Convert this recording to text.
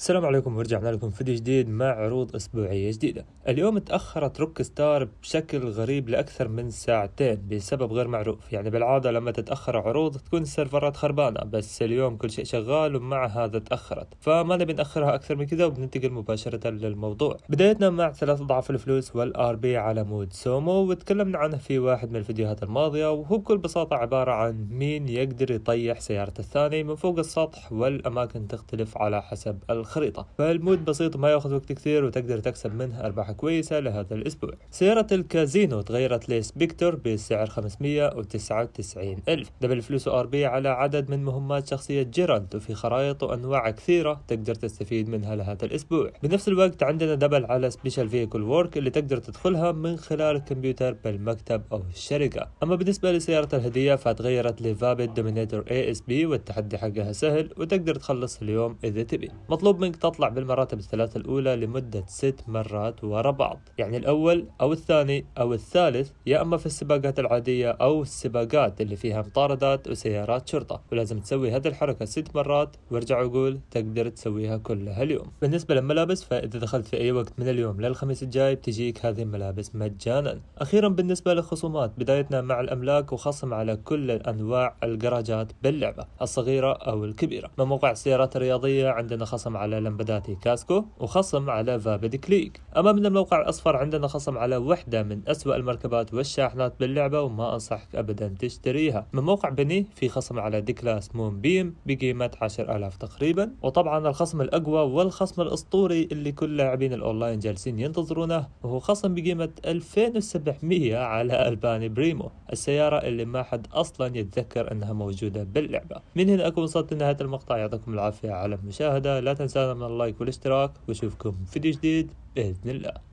السلام عليكم ورجعنا لكم فيديو جديد مع عروض أسبوعية جديدة اليوم تأخرت روك ستار بشكل غريب لأكثر من ساعتين بسبب غير معروف يعني بالعادة لما تتأخر عروض تكون السيرفرات خربانة بس اليوم كل شيء شغال ومع هذا تأخرت فما نبي نأخرها أكثر من كذا وبننتقل مباشرة للموضوع بدايتنا مع ثلاث أضعاف الفلوس والآر بي على مود سومو وتكلمنا عنه في واحد من الفيديوهات الماضية وهو بكل بساطة عبارة عن مين يقدر يطيح سيارة الثاني من فوق السطح والأماكن تختلف على حسب الخريطة فالمود بسيط وما ياخذ وقت كثير وتقدر تكسب منه أرباح كويسة لهذا الأسبوع سيارة الكازينو تغيرت لسبكتر بسعر 599 ألف دبل فلوس ار بي على عدد من مهمات شخصية جيرالد وفي خرائط وأنواع كثيرة تقدر تستفيد منها لهذا الأسبوع بنفس الوقت عندنا دبل على سبيشال فيكل وورك اللي تقدر تدخلها من خلال الكمبيوتر بالمكتب أو الشركة أما بالنسبة لسيارة الهدية فتغيرت لفابيد دومينيتور اي اس بي والتحدي حقها سهل وتقدر تخلص اليوم إذا تبي مطلوب الدوبنج تطلع بالمراتب الثلاثة الأولى لمدة ست مرات ورا بعض يعني الأول أو الثاني أو الثالث يا أما في السباقات العادية أو السباقات اللي فيها مطاردات وسيارات شرطة ولازم تسوي هذه الحركة ست مرات وارجع وقول تقدر تسويها كلها اليوم بالنسبة للملابس فإذا دخلت في أي وقت من اليوم للخميس الجاي بتجيك هذه الملابس مجانا أخيرا بالنسبة للخصومات بدايتنا مع الأملاك وخصم على كل أنواع الجراجات باللعبة الصغيرة أو الكبيرة من موقع السيارات الرياضية عندنا خصم على على لمبداتي كاسكو وخصم على فابد كليك أما من الموقع الأصفر عندنا خصم على وحدة من أسوأ المركبات والشاحنات باللعبة وما أنصحك أبدا تشتريها من موقع بني في خصم على ديكلاس مون بيم بقيمة 10000 تقريبا وطبعا الخصم الأقوى والخصم الأسطوري اللي كل لاعبين الأونلاين جالسين ينتظرونه وهو خصم بقيمة 2700 على ألباني بريمو السيارة اللي ما حد أصلا يتذكر أنها موجودة باللعبة من هنا أكون وصلت لنهاية المقطع يعطيكم العافية على المشاهدة لا تنسى تنسانا من اللايك والاشتراك واشوفكم في فيديو جديد باذن الله